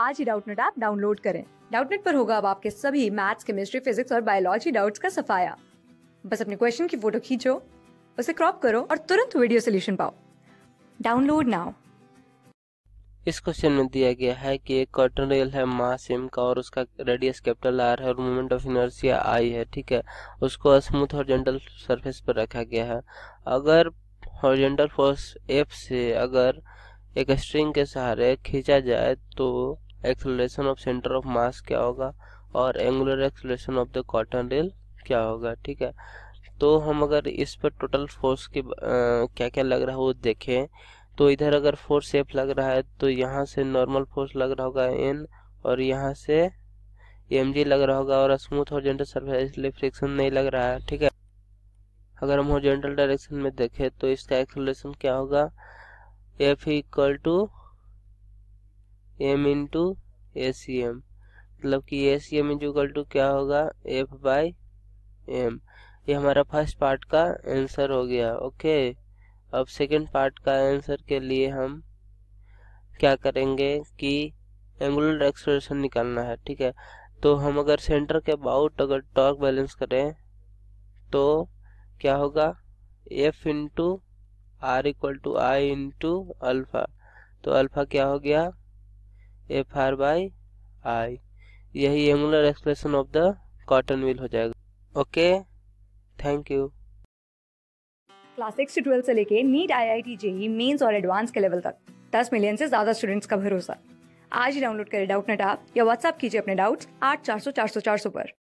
आज ही Doubtnut app download करें डाउटनेट पर होगा अब आपके सभी मैथ्स केमिस्ट्री फिजिक्स और बायोलॉजी डाउट्स का सफाया बस अपने क्वेश्चन की फोटो खींचो उसे क्रॉप करो और तुरंत वीडियो सोल्यूशन पाओ डाउनलोड नाउ इस क्वेश्चन में दिया गया है कि एक कॉटन रेल है मास एम का और उसका रेडियस कैपिटल आर है और मोमेंट ऑफ इनर्सिया आई है ठीक है उसको स्मूथ और जेंटल सरफेस पर रखा गया है अगर हॉरिजेंटल फोर्स एफ से अगर एक स्ट्रिंग के सहारे खींचा जाए तो acceleration of centre of mass क्या होगा और angular acceleration of the cotton reel क्या होगा ठीक है तो हम अगर इस पर टोटल फोर्स के आ, क्या क्या लग रहा है वो देखें तो इधर अगर फोर्स एफ लग रहा है तो यहाँ से नॉर्मल फोर्स लग रहा होगा एन और यहाँ से एम जी लग रहा होगा और स्मूथ और जेंटल सर्फेस इसलिए फ्रिक्शन नहीं लग रहा है ठीक है अगर हम हो जेंटल डायरेक्शन में देखें तो इसका एक्सलेशन क्या होगा F equal to M into A C M मतलब कि A C M equal to क्या होगा एफ बाई एम ये हमारा फर्स्ट पार्ट का आंसर हो गया ओके अब सेकंड पार्ट का आंसर के लिए हम क्या करेंगे कि एंगुलर एक्सप्रेशन निकालना है ठीक है तो हम अगर सेंटर के अबाउट अगर टॉर्क बैलेंस करें तो क्या होगा F into R equal to I into alpha तो अल्फ़ा क्या हो गया एफ आर बाई आई यही angular expression of the cotton mill हो जाएगा okay thank you class six से ट्वेल्थ से लेके NEET I I T JEE Mains और एडवांस के लेवल तक दस मिलियन से ज्यादा स्टूडेंट्स का भरोसा आज ही डाउनलोड करें डाउट नेट आप या व्हाट्सअप कीजिए अपने डाउट्स आठ चार सौ चार सौ चार सौ पर